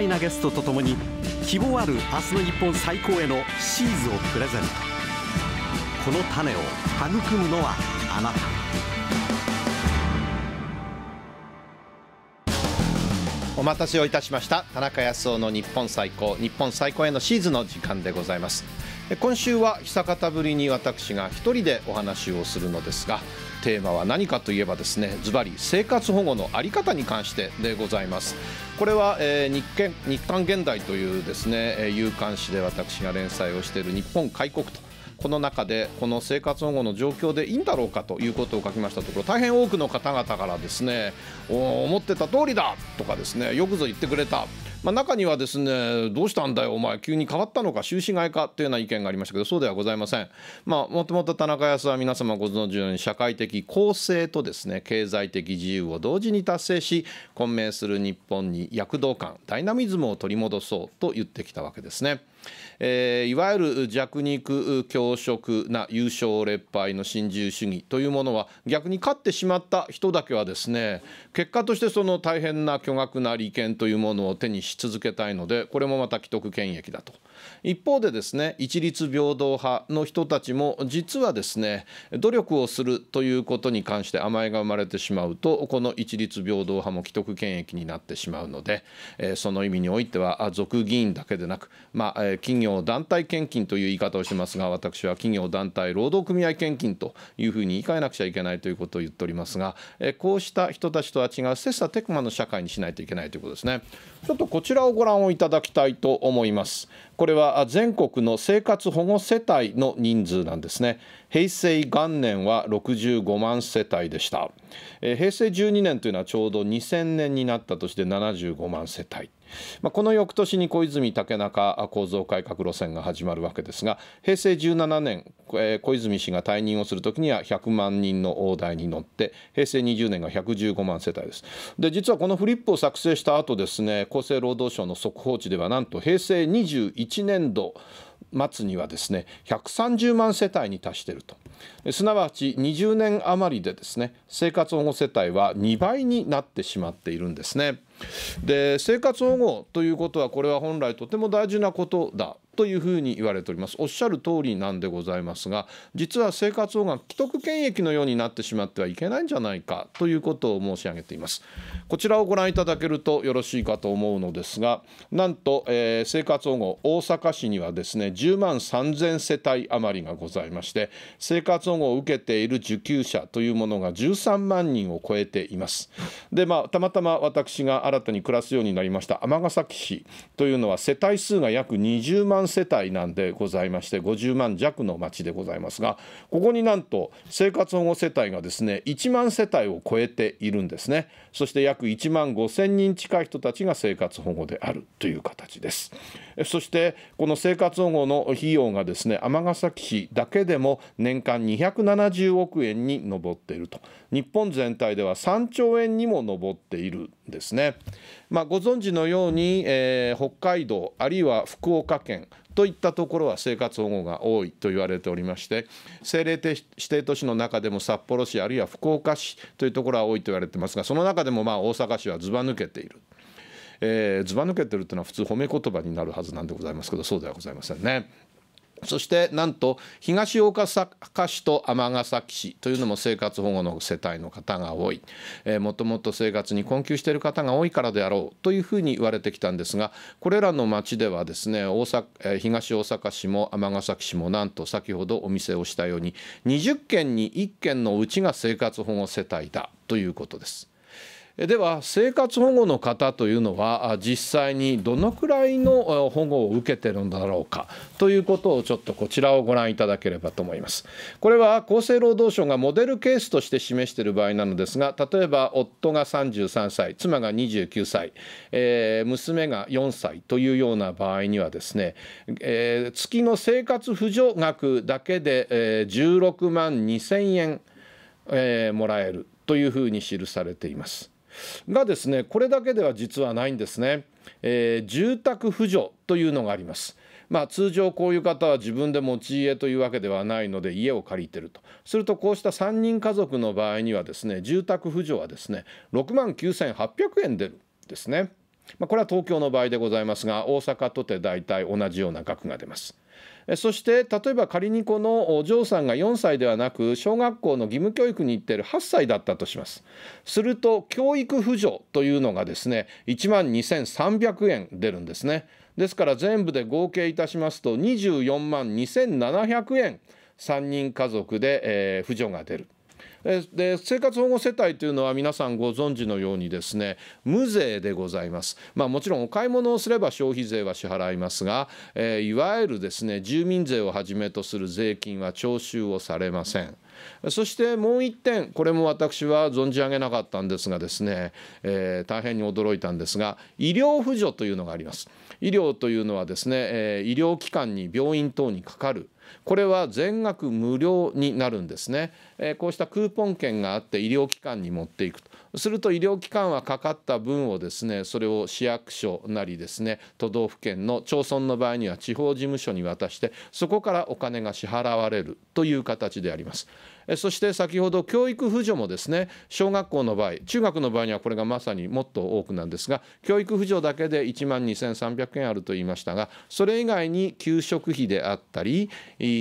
彩なゲストとともに希望ある明日の日本最高へのシーズをプレゼントこの種を育むのはあなたお待たせをいたしました田中康夫の日本最高日本最高へのシーズの時間でございます今週は久方ぶりに私が1人でお話をするのですがテーマは何かといえばですねズバリ生活保護の在り方に関してでございますこれは、えー、日刊日刊現代というですね有刊誌で私が連載をしている日本開国とこの中でこの生活保護の状況でいいんだろうかということを書きましたところ大変多くの方々からですね思ってた通りだとかですねよくぞ言ってくれたまあ、中にはですねどうしたんだよお前急に変わったのか終止外かというような意見がありましたけどそうではございません。まあ、もともと田中康は皆様ご存知のように社会的公正とですね経済的自由を同時に達成し混迷する日本に躍動感ダイナミズムを取り戻そうと言ってきたわけですね。えー、いわゆる弱肉強食な優勝劣敗の新自由主義というものは逆に勝ってしまった人だけはですね結果としてその大変な巨額な利権というものを手にし続けたいのでこれもまた既得権益だと一方でですね一律平等派の人たちも実はですね努力をするということに関して甘えが生まれてしまうとこの一律平等派も既得権益になってしまうので、えその意味においては俗議員だけでなく、まあ、え企業団体献金という言い方をしてますが私は企業団体労働組合献金というふうに言い換えなくちゃいけないということを言っておりますが、えこうした人たちとは違う切磋琢磨の社会にしないといけないということですね。ちょっとこちらをご覧をいただきたいと思います。ここれは全国の生活保護世帯の人数なんですね平成元年は65万世帯でした、平成12年というのはちょうど2000年になった年でて75万世帯まあ、この翌年に小泉竹中構造改革路線が始まるわけですが平成17年、え小泉氏が退任をする時には100万人の大台に乗って平成20年が115万世帯ですで実はこのフリップを作成した後ですね厚生労働省の速報値ではなんと平成21年度末にはですね130万世帯に達しているとすなわち20年余りでですね生活保護世帯は2倍になってしまっているんですね。で生活保護ということはこれは本来とても大事なことだというふうに言われておりますおっしゃる通りなんでございますが実は生活保護が既得権益のようになってしまってはいけないんじゃないかということを申し上げていますこちらをご覧いただけるとよろしいかと思うのですがなんと、えー、生活保護大阪市にはですね10万3000世帯余りがございまして生活保護を受けている受給者というものが13万人を超えていますでまあたまたま私が新たに暮らすようになりました尼崎市というのは世帯数が約20万世帯なんでございまして50万弱の町でございますがここになんと生活保護世帯がですね1万世帯を超えているんですねそして約1万5,000人近い人たちが生活保護であるという形ですそしてこの生活保護の費用がですね尼崎市だけでも年間270億円に上っていると日本全体では3兆円にも上っているんですね、まあ、ご存知のように、えー、北海道あるいは福岡県といったところは生活保護が多いと言われておりまして政令指定都市の中でも札幌市あるいは福岡市というところは多いと言われてますがその中でもまあ大阪市はずば抜けている。えー、ずば抜けてるというのは普通褒め言葉になるはずなんでございますけどそうではございませんね。そしてなんと東大阪市と尼崎市というのも生活保護の世帯の方が多い、えもともと生活に困窮している方が多いからであろうというふうに言われてきたんですがこれらの町ではですね大阪、え東大阪市も尼崎市もなんと先ほどお見せをしたように20件に1件のうちが生活保護世帯だということです。では生活保護の方というのは実際にどのくらいの保護を受けてるんだろうかということをちょっとこちらをご覧いただければと思います。これは厚生労働省がモデルケースとして示している場合なのですが例えば夫が33歳妻が29歳、えー、娘が4歳というような場合にはですね、えー、月の生活扶助額だけで、16万2,000円、えー、もらえるというふうに記されています。がですねこれだけでは実はないんですね、えー、住宅扶助というのがあります。まあ、通常こういう方は自分で持ち家というわけではないので家を借りてるとするとこうした3人家族の場合にはですね住宅扶助はですね6万9800円出るですね、まあ、これは東京の場合でございますが大阪とて大体同じような額が出ます。そして例えば仮にこのお嬢さんが4歳ではなく小学校の義務教育に行っている8歳だったとしますすると教育扶助というのがですね1万2300円出るんですねですから全部で合計いたしますと24万2700円3人家族で、扶助が出る。で生活保護世帯というのは皆さんご存知のようにですね無税でございます、まあ、もちろんお買い物をすれば消費税は支払いますが、えー、いわゆるですね住民税をはじめとする税金は徴収をされません。そしてもう1点これも私は存じ上げなかったんですがですね、えー、大変に驚いたんですが医療扶助というのがあります。医療というのはですね、えー、医療機関に病院等にかかるこれは全額無料になるんですね、えこうしたクーポン券があって医療機関に持っていくとすると医療機関はかかった分をですねそれを市役所なりですね都道府県の町村の場合には地方事務所に渡してそこからお金が支払われるという形であります。そして先ほど教育扶助もですね小学校の場合中学の場合にはこれがまさにもっと多くなんですが教育扶助だけで1万2300円あると言いましたがそれ以外に給食費であったり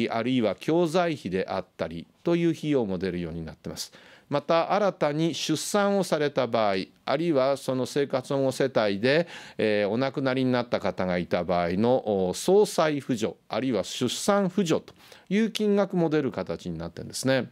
あるいは教材費であったりという費用も出るようになってます。また新たに出産をされた場合あるいはその生活保護世帯で、えー、お亡くなりになった方がいた場合の総裁扶助あるいは出産扶助という金額も出る形になってるんですね。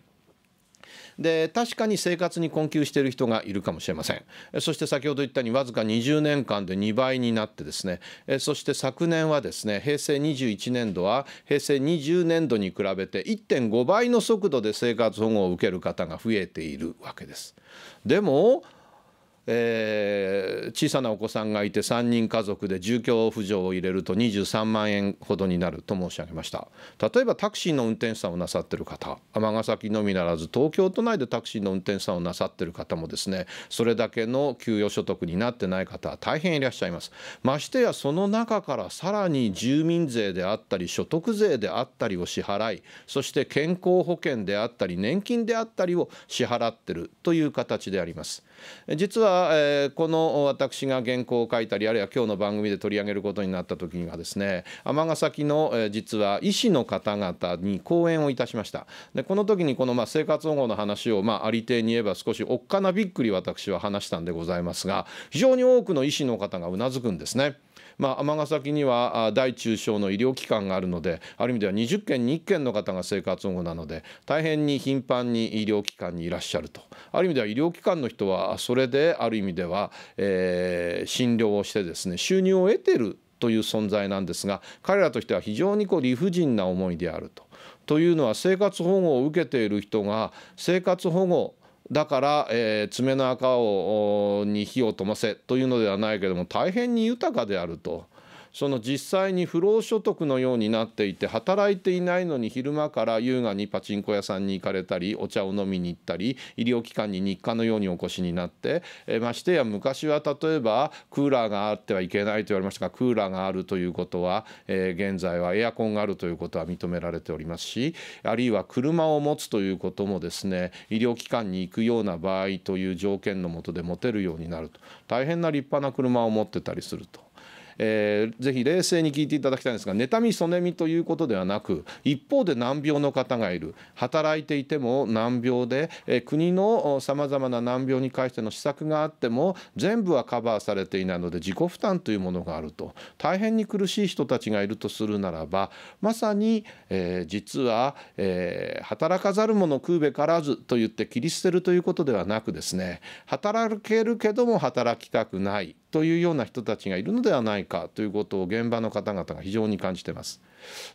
で確かに生活に困窮している人がいるかもしれませんそして先ほど言ったようにわずか20年間で2倍になってですねそして昨年はですね平成21年度は平成20年度に比べて1.5倍の速度で生活保護を受ける方が増えているわけですでもえー、小さなお子さんがいて3人家族で住居扶助を入れると23万円ほどになると申し上げました例えばタクシーの運転手さんをなさってる方尼崎のみならず東京都内でタクシーの運転手さんをなさってる方もですねそれだけの給与所得になってない方は大変いらっしゃいますましてやその中からさらに住民税であったり所得税であったりを支払いそして健康保険であったり年金であったりを支払ってるという形であります。実は、えー、この私が原稿を書いたりあるいは今日の番組で取り上げることになった時にはですね尼崎の、えー、実は医師の方々に講演をいたしましたでこの時にこの、まあ、生活保護の話を、まあ、ありていに言えば少しおっかなびっくり私は話したんでございますが非常に多くの医師の方がうなずくんですね。まあ、尼崎には大中小の医療機関があるのである意味では20件に1件の方が生活保護なので大変に頻繁に医療機関にいらっしゃるとある意味では医療機関の人はそれである意味では、えー、診療をしてですね収入を得てるという存在なんですが彼らとしては非常にこう理不尽な思いであると。というのは生活保護を受けている人が生活保護だから、えー、爪の赤をに火を灯せというのではないけども大変に豊かであるとその実際に不労所得のようになっていて働いていないのに昼間から優雅にパチンコ屋さんに行かれたりお茶を飲みに行ったり医療機関に日課のようにお越しになってえましてや昔は例えばクーラーがあってはいけないと言われましたがクーラーがあるということは、えー、現在はエアコンがあるということは認められておりますしあるいは車を持つということもですね医療機関に行くような場合という条件のもとで持てるようになると大変な立派な車を持ってたりすると。えー、ぜひ冷静に聞いていただきたいんですが妬みそねみということではなく一方で難病の方がいる働いていても難病で、えー、国のさまざまな難病に関しての施策があっても全部はカバーされていないので自己負担というものがあると大変に苦しい人たちがいるとするならばまさに、えー、実は、えー、働かざる者食うべからずと言って切り捨てるということではなくですね働けるけども働きたくないというような人たちがいるのではないかということを現場の方々が非常に感じてます。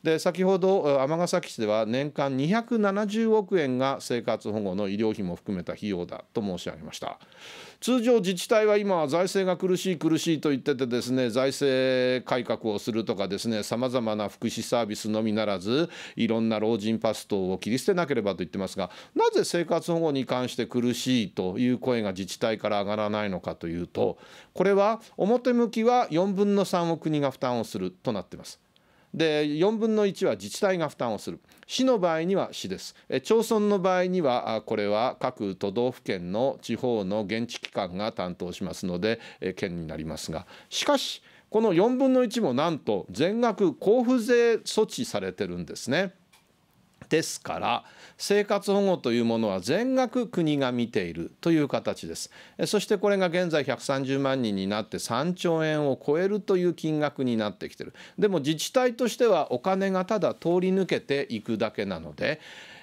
で先ほど尼崎市では年間270億円が生活保護の医療費も含めた費用だと申し上げました通常自治体は今は財政が苦しい苦しいと言っててですね財政改革をするとかですねさまざまな福祉サービスのみならずいろんな老人パス等を切り捨てなければと言ってますがなぜ生活保護に関して苦しいという声が自治体から上がらないのかというとこれは表向きは4分の3を国が負担をするとなってます。で4分の1は自治体が負担をする市の場合には市です町村の場合にはこれは各都道府県の地方の現地機関が担当しますので県になりますがしかしこの4分の1もなんと全額交付税措置されてるんですね。ですから生活保護というものは全額国が見ているという形ですそしてこれが現在130万人になって3兆円を超えるという金額になってきてるでも自治体としてはお金がただ通り抜けていくだけなので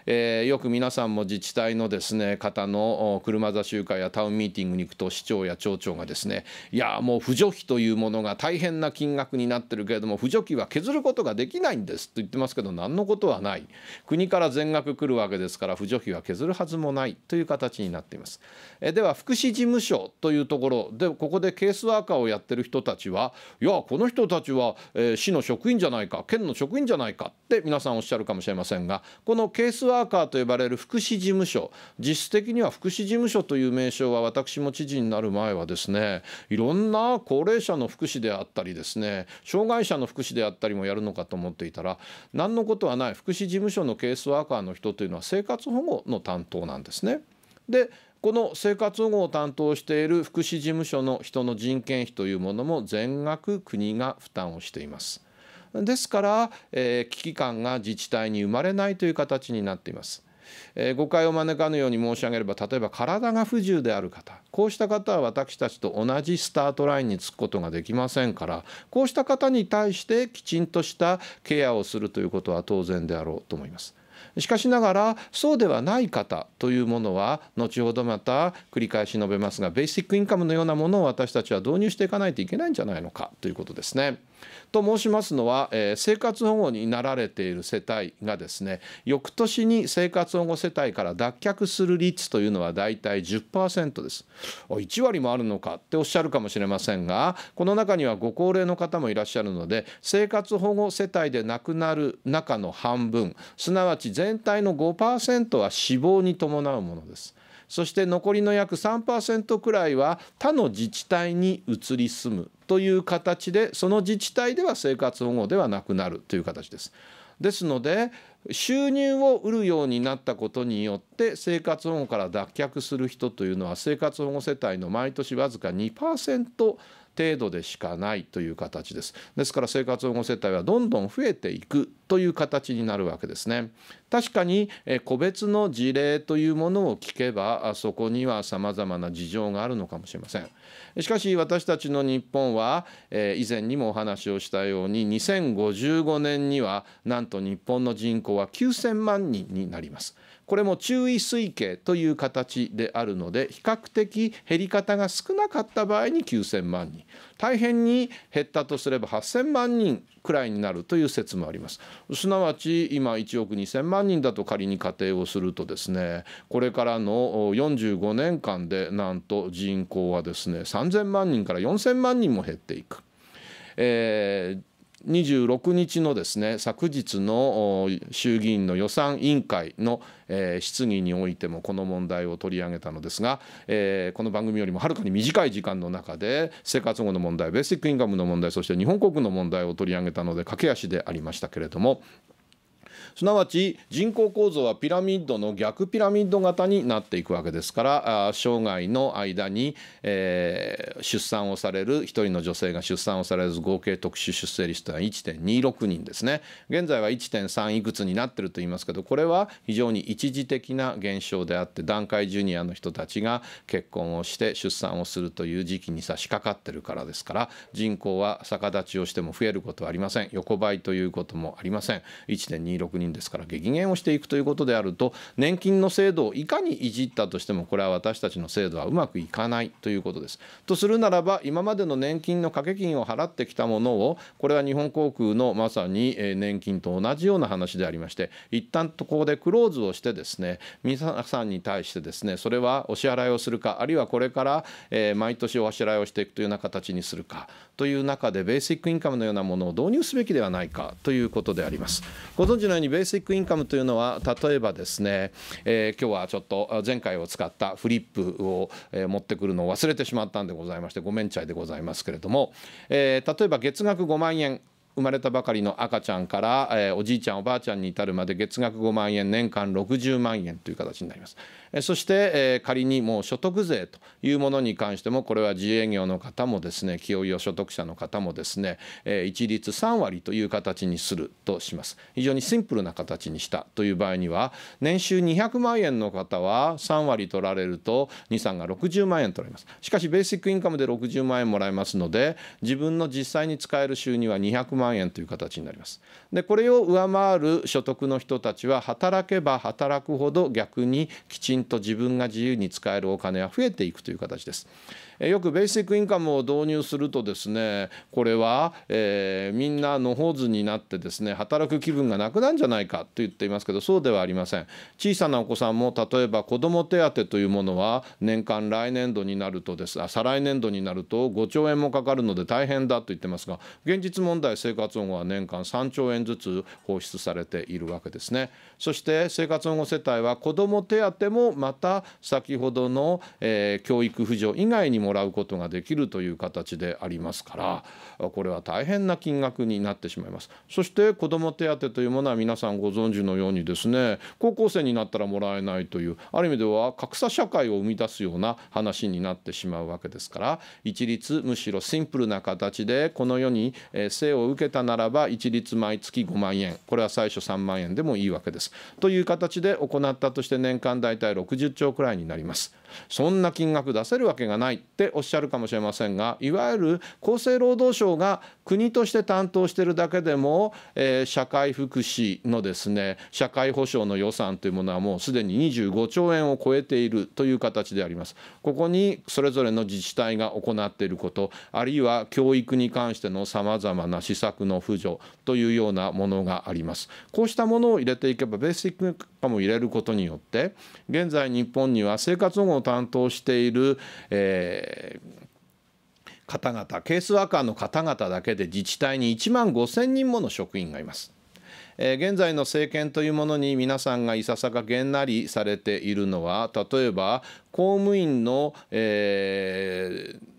えー、よく皆さんも自治体のですね方の車座集会やタウンミーティングに行くと市長や町長がですねいやもう扶助費というものが大変な金額になってるけれども扶助金は削ることができないんですと言ってますけど何のことはない国から全額来るわけですから扶助費は削るはずもないという形になっています。えでは福祉事務所というところでここでケースワーカーをやってる人たちはいやこの人たちは、えー、市の職員じゃないか県の職員じゃないかって皆さんおっしゃるかもしれませんがこのケースワーカーワーカーと呼ばれる福祉事務所実質的には福祉事務所という名称は私も知事になる前はですねいろんな高齢者の福祉であったりですね障害者の福祉であったりもやるのかと思っていたら何のことはない福祉事務所のケースワーカーの人というのは生活保護の担当なんですね。でこの生活保護を担当している福祉事務所の人の人件費というものも全額国が負担をしています。ですから、えー、危機感が自治体に生まれないという形になっています。え誤解を招かぬように申し上げれば例えば体が不自由である方こうした方は私たちと同じスタートラインにつくことができませんからこうした方に対してきちんとしたケアをするということは当然であろうと思います。しかしながらそうではない方というものは後ほどまた繰り返し述べますがベーシックインカムのようなものを私たちは導入していかないといけないんじゃないのかということですね。と申しますのは、えー、生活保護になられている世帯がですね翌年に生活保護世帯から脱却する率というのはだいたい10%です1割もあるのかっておっしゃるかもしれませんがこの中にはご高齢の方もいらっしゃるので生活保護世帯で亡くなる中の半分すなわち全体の5%は死亡に伴うものですそして残りの約3%くらいは他の自治体に移り住むという形でその自治体では生活保護ではなくなるという形です。ですので収入を得るようになったことによって生活保護から脱却する人というのは生活保護世帯の毎年わずか2%程度でしかないという形です。ですから生活保護世帯はどんどん増えていくという形になるわけですね。確かに個別の事例というものを聞けばそこには様々な事情があるのかもしれません。しかし私たちの日本は以前にもお話をしたように2055年にはなんと日本の人口口は9000万人になりますこれも注意推計という形であるので比較的減り方が少なかった場合に9,000万人大変に減ったとすれば8,000万人くらいになるという説もありますすなわち今1億2,000万人だと仮に仮定をするとですねこれからの45年間でなんと人口はですね3,000万人から4,000万人も減っていく。えー26日のですね昨日の衆議院の予算委員会の、え質疑においてもこの問題を取り上げたのですが、えこの番組よりもはるかに短い時間の中で生活保護の問題ベーシックインカムの問題そして日本国の問題を取り上げたので駆け足でありましたけれども。すなわち人口構造はピラミッドの逆ピラミッド型になっていくわけですから生涯の間に、えー、出産をされる1人の女性が出産をされず合計特殊出生率とは1.26人ですね現在は1.3いくつになってると言いますけどこれは非常に一時的な現象であって団塊ジュニアの人たちが結婚をして出産をするという時期に差し掛かってるからですから人口は逆立ちをしても増えることはありません横ばいということもありません1.26人人ですから激減をしていくということであると年金の制度をいかにいじったとしてもこれは私たちの制度はうまくいかないということです。とするならば今までの年金の掛け金を払ってきたものをこれは日本航空のまさに年金と同じような話でありまして一旦ここでクローズをしてですね皆さんに対してですねそれはお支払いをするかあるいはこれから毎年お支払いをしていくというような形にするかという中でベーシックインカムのようなものを導入すべきではないかということであります。ご存知のようにベーシックインカムというのは例えばですね、えー、今日はちょっと前回を使ったフリップを、持ってくるのを忘れてしまったんでございましてごめんちゃいでございますけれども、えー、例えば月額5万円生まれたばかりの赤ちゃんから、えおじいちゃんおばあちゃんに至るまで月額5万円年間60万円という形になります。そして仮にもう所得税というものに関してもこれは自営業の方もですね企業用所得者の方もですね一律3割という形にするとします非常にシンプルな形にしたという場合には年収200万円の方は3割取られると23が60万円取られますしかしベーシックインカムで60万円もらえますので自分の実際に使える収入は200万円という形になりますでこれを上回る所得の人たちは働けば働くほど逆にきちん人と自分が自由に使えるお金は増えていくという形です。よくベーシックインカムを導入するとですねこれは、えー、みんな野放図になってですね働く気分がなくなるんじゃないかと言っていますけどそうではありません小さなお子さんも例えば子ども手当というものは年間来年度になるとですあ再来年度になると5兆円もかかるので大変だと言ってますが現実問題生活保護は年間3兆円ずつ放出されているわけですねそして生活保護世帯は子ども手当ももまた先ほどの、えー、教育扶助以外にもらうことができるという形でありますからこれは大変な金額になってしまいます。そして子ども手当というものは皆さんご存知のようにですね高校生になったらもらえないというある意味では格差社会を生み出すような話になってしまうわけですから一律むしろシンプルな形でこの世に生を受けたならば一律毎月5万円これは最初3万円でもいいわけです。という形で行ったとして年間大体60兆くらいになります。そんな金額出せるわけがないっておっしゃるかもしれませんがいわゆる厚生労働省が国として担当してるだけでも、えー、社会福祉のですね社会保障の予算というものはもうすでに25兆円を超えているという形であります。ここにそれぞれの自治体が行っていることあるいは教育に関してのさまざまな施策の扶助というようなものがあります。こうしたものを入れていけばベーシックカも入れることによって現在日本には生活保護を担当している、えー方々ケースワーカーの方々だけで自治体に1万5,000人もの職員がいます。えー、現在の政権というものに皆さんがいささかげんなりされているのは例えば公務員の、えー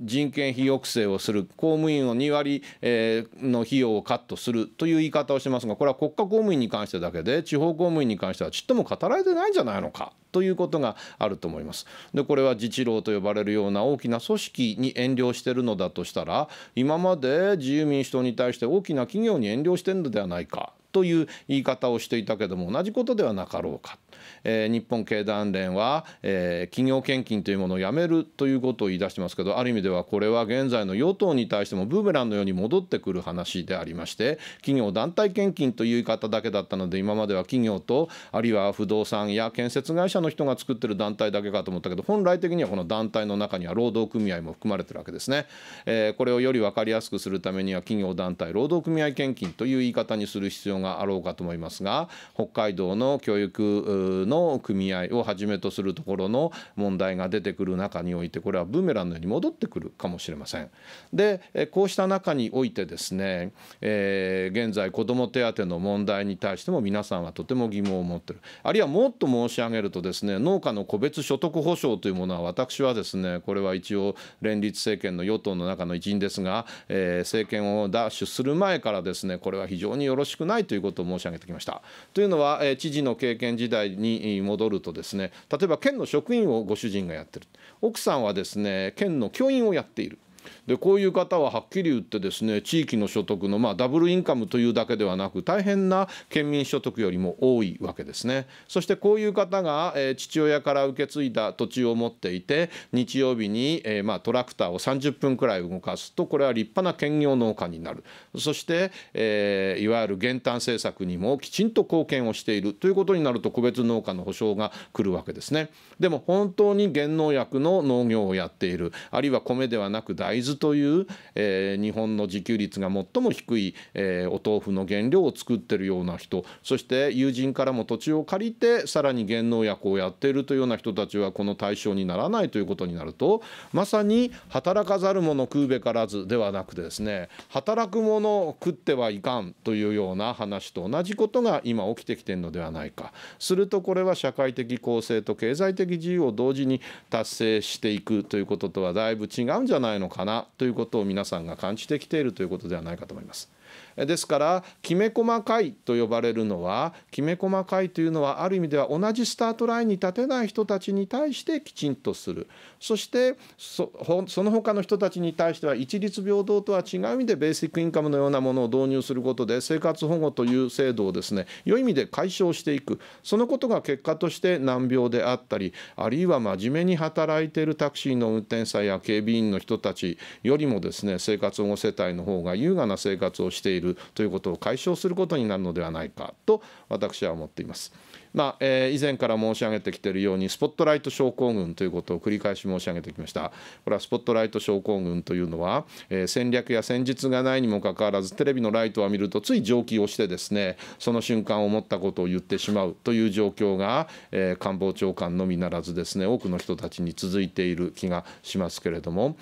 人件費抑制をする公務員を2割、えの費用をカットするという言い方をしますがこれは国家公務員に関してだけで地方公務員に関してはちっとも語られてないんじゃないのかということがあると思います。でこれは自治労と呼ばれるような大きな組織に遠慮してるのだとしたら今まで自由民主党に対して大きな企業に遠慮してるのではないかという言い方をしていたけども同じことではなかろうか、えー、日本経団連は、えー、企業献金というものをやめるということを言い出してますけどある意味ではこれは現在の与党に対してもブーメランのように戻ってくる話でありまして企業団体献金という言い方だけだったので今までは企業とあるいは不動産や建設会社の人が作ってる団体だけかと思ったけど本来的にはこの団体の中には労働組合も含まれてるわけですね。えー、これをより分かりやすくするためには企業団体労働組合献金という言い方にする必要ががあろうかと思いますが北海道の教育の組合をはじめとするところの問題が出てくる中においてこれはブーメランのように戻ってくるかもしれません。でこうした中においてですね、えー、現在子ども手当の問題に対しても皆さんはとても疑問を持ってるあるいはもっと申し上げるとですね農家の個別所得保障というものは私はですねこれは一応連立政権の与党の中の一員ですが、えー、政権を奪取する前からですねこれは非常によろしくないといういうことを申し上げてきました。というのは、え知事の経験時代に戻るとですね例えば県の職員をご主人がやってる奥さんはですね県の教員をやっているでこういう方ははっきり言ってですね地域の所得の、まあ、ダブルインカムというだけではなく大変な県民所得よりも多いわけですねそしてこういう方が、えー、父親から受け継いだ土地を持っていて日曜日に、えー、まあ、トラクターを30分くらい動かすとこれは立派な兼業農家になるそして、えー、いわゆる減反政策にもきちんと貢献をしているということになると個別農家の保障が来るわけですねでも本当に減農薬の農業をやっているあるいは米ではなく大大豆という、えー、日本の自給率が最も低い、えー、お豆腐の原料を作ってるような人そして友人からも土地を借りてさらに原農薬をやっているというような人たちはこの対象にならないということになるとまさに働かざる者食うべからずではなくてですね働く者食ってはいかんというような話と同じことが今起きてきてるのではないかするとこれは社会的公正と経済的自由を同時に達成していくということとはだいぶ違うんじゃないのかなということを皆さんが感じてきているということではないかと思います。ですからきめ細かいと呼ばれるのはきめ細かいというのはある意味では同じスタートラインに立てない人たちに対してきちんとするそしてその他の人たちに対しては一律平等とは違う意味でベーシックインカムのようなものを導入することで生活保護という制度をですね良い意味で解消していくそのことが結果として難病であったりあるいは真面目に働いているタクシーの運転手さんや警備員の人たちよりもですね生活保護世帯の方が優雅な生活をしているるということを解消することになるのではないかと私は思っています。まあえー、以前から申し上げてきているようにスポットライト症候群ということを繰り返し申し上げてきましたこれはスポットライト症候群というのは、えー、戦略や戦術がないにもかかわらずテレビのライトを見るとつい上気をしてですねその瞬間思ったことを言ってしまうという状況が、えー、官房長官のみならずですね多くの人たちに続いている気がしますけれども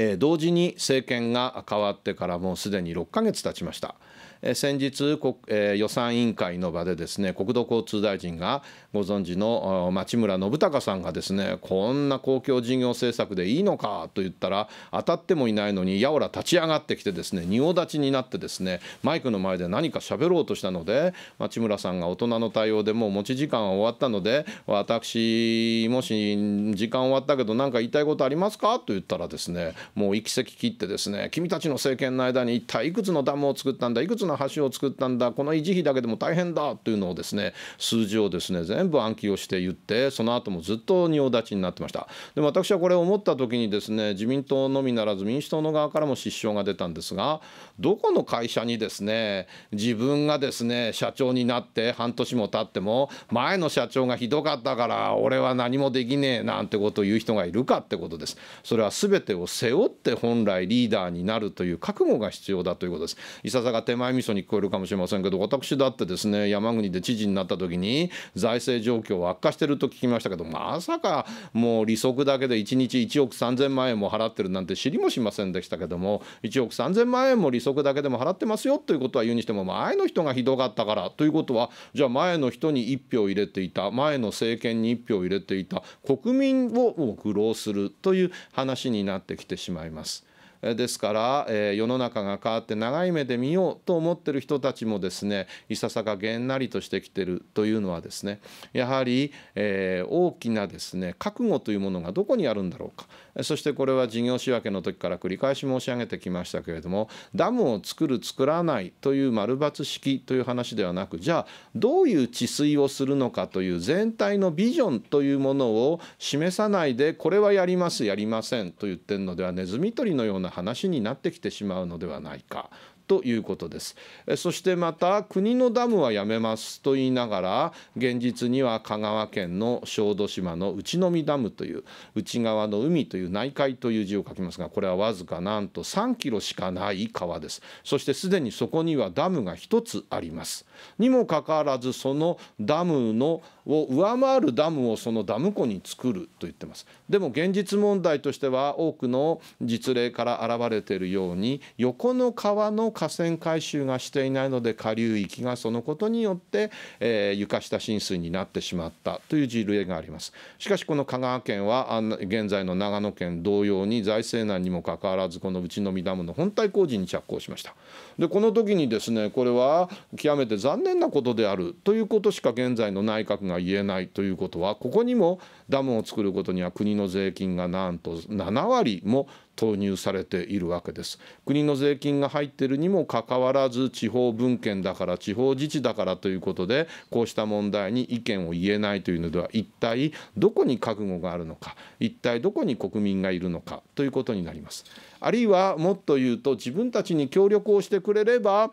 え同時に政権が変わってからもうすでに6ヶ月経ちました。え先日国、え予算委員会の場でですね国土交通大臣がご存知の町村信孝さんがですねこんな公共事業政策でいいのかと言ったら当たってもいないのにやおら立ち上がってきてですね仁王立ちになってですねマイクの前で何か喋ろうとしたので町村さんが大人の対応でもう持ち時間は終わったので私もし時間終わったけど何か言いたいことありますかと言ったらですねもう一席切ってですね君たちの政権の間に一体いくつのダムを作ったんだいくつの橋を作ったんだこの維持費だけでも大変だというのをですね数字をですね全部暗記をして言ってその後もずっと仁王立ちになってましたでも私はこれを思った時にですね自民党のみならず民主党の側からも失笑が出たんですがどこの会社にですね自分がですね社長になって半年も経っても前の社長がひどかったから俺は何もできねえなんてことを言う人がいるかってことですそれは全てを背負って本来リーダーになるという覚悟が必要だということですいささか手前味噌に聞こえるかもしれませんけど私だってですね山国で知事になった時に財政状況悪化してると聞きましたけどまさかもう利息だけで1日1億3,000万円も払ってるなんて知りもしませんでしたけども1億3,000万円も利息だけでも払ってますよということは言うにしても前の人がひどかったからということはじゃあ前の人に1票入れていた前の政権に1票入れていた国民を愚弄するという話になってきてしまいます。ですから、えー、世の中が変わって長い目で見ようと思ってる人たちもですねいささかげんなりとしてきてるというのはですねやはり、えー、大きなですね覚悟というものがどこにあるんだろうか。そしてこれは事業仕分けの時から繰り返し申し上げてきましたけれどもダムを作る作らないという丸抜式という話ではなくじゃあどういう治水をするのかという全体のビジョンというものを示さないでこれはやりますやりませんと言ってるのではネズミ捕りのような話になってきてしまうのではないかということですそしてまた国のダムはやめますと言いながら現実には香川県の小豆島の内海ダムという内側の海という内海という字を書きますがこれはわずかなんと3キロしかない川ですそしてすでにそこにはダムが1つありますにもかかわらずそのダムのを上回るダムをそのダム湖に作ると言ってますでも現実問題としては多くの実例から現れているように横の川の河川改修がしていないので下流域がそのことによって、えー、床下浸水になってしまったという事例がありますしかしこの香川県は現在の長野県同様に財政難にもかかわらずこの内海ダムの本体工事に着工しましたでこの時にですねこれは極めて残念なことであるということしか現在の内閣が言えないということはここにもダムを作ることには国の税金がなんと7割も投入されているわけです国の税金が入っているににもかかわらず地方分権だから地方自治だからということでこうした問題に意見を言えないというのでは一体どこに覚悟があるのか一体どこに国民がいるのかということになります。あるいはもっと言うと自分たちに協力をしてくれれば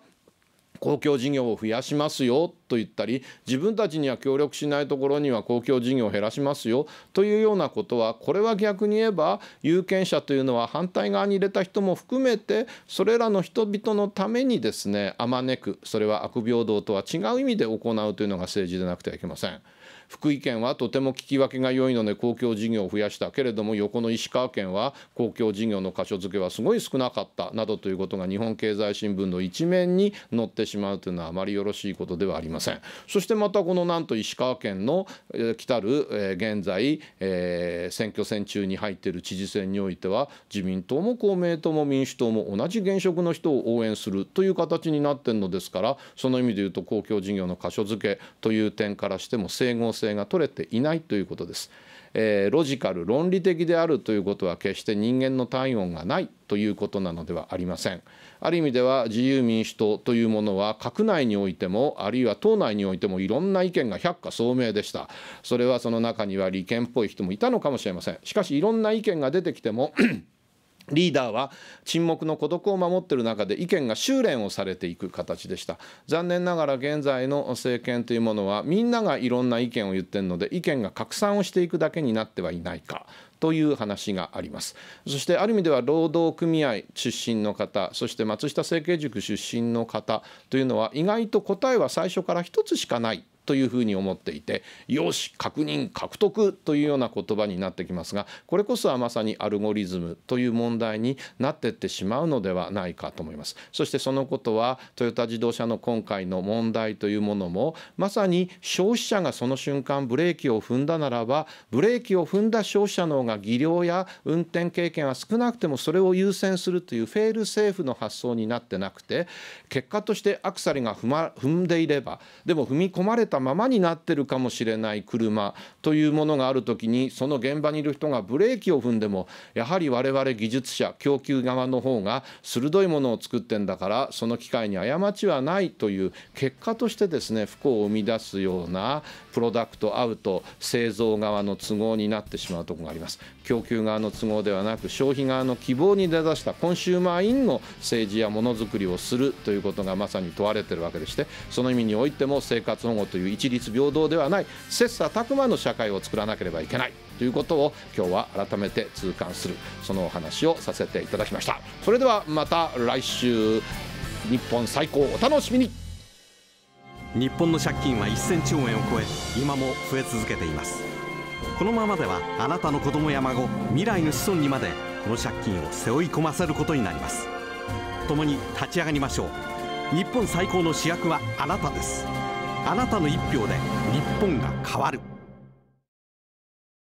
公共事業を増やしますよと言ったり自分たちには協力しないところには公共事業を減らしますよというようなことはこれは逆に言えば有権者というのは反対側に入れた人も含めてそれらの人々のためにですねあまねくそれは悪平等とは違う意味で行うというのが政治でなくてはいけません。福井県はとても聞き分けが良いので公共事業を増やしたけれども横の石川県は公共事業の箇所付けはすごい少なかったなどということが日本経済新聞の一面に載ってしまうというのはあまりよろしいことではありません。そしてまたこのなんと石川県の来たる現在選挙戦中に入っている知事選においては自民党も公明党も民主党も同じ現職の人を応援するという形になっているのですからその意味で言うと公共事業の箇所付けという点からしても整合性が取れていないということです。えー、ロジカル論理的であるということは決して人間の体温がないということなのではありませんある意味では自由民主党というものは閣内においてもあるいは党内においてもいろんな意見が百花聡明でしたそれはその中には利権っぽい人もいたのかもしれませんしかしいろんな意見が出てきてもリーダーは沈黙の孤独を守っている中で意見が修練をされていく形でした残念ながら現在の政権というものはみんながいろんな意見を言ってるので意見が拡散をしていくだけになってはいないかという話がありますそしてある意味では労働組合出身の方そして松下政経塾出身の方というのは意外と答えは最初から一つしかないというふうに思っていてよし確認獲得というような言葉になってきますがこれこそはまさにアルゴリズムという問題になってってしまうのではないかと思います。そしてそのことはトヨタ自動車の今回の問題というものもまさに消費者がその瞬間ブレーキを踏んだならばブレーキを踏んだ消費者の方が技量や運転経験は少なくてもそれを優先するというフェールセーフの発想になってなくて結果としてアクサリが踏,、ま、踏んでいればでも踏み込まれたたままになってるかもしれない車というものがある時にその現場にいる人がブレーキを踏んでもやはり我々技術者供給側の方が鋭いものを作ってんだからその機会に過ちはないという結果としてですね不幸を生み出すようなプロダクトアウト製造側の都合になってしまうところがあります供給側の都合ではなく消費側の希望に出だしたコンシューマーインの政治やものづくりをするということがまさに問われてるわけでしてその意味においても生活保護といういう一律平等ではない切磋琢磨の社会を作らなければいけないということを今日は改めて痛感するそのお話をさせていただきましたそれではまた来週日本最高お楽しみに日本の借金は1000兆円を超え今も増え続けていますこのままではあなたの子供や孫未来の子孫にまでこの借金を背負い込ませることになります共に立ち上がりましょう日本最高の主役はあなたですあなたの一票で日本が変わる